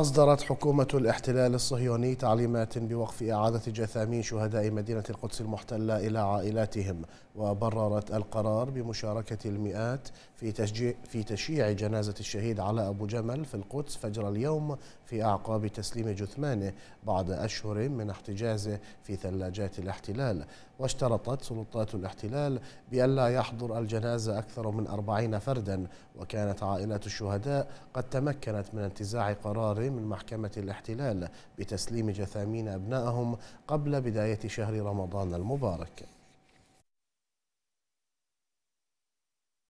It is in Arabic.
أصدرت حكومة الاحتلال الصهيوني تعليمات بوقف إعادة جثامين شهداء مدينة القدس المحتلة إلى عائلاتهم وبررت القرار بمشاركة المئات في, تشجيع في تشييع جنازة الشهيد على أبو جمل في القدس فجر اليوم في أعقاب تسليم جثمانه بعد أشهر من احتجازه في ثلاجات الاحتلال واشترطت سلطات الاحتلال بألا يحضر الجنازة أكثر من أربعين فردا وكانت عائلات الشهداء قد تمكنت من انتزاع قرار من محكمة الاحتلال بتسليم جثامين أبنائهم قبل بداية شهر رمضان المبارك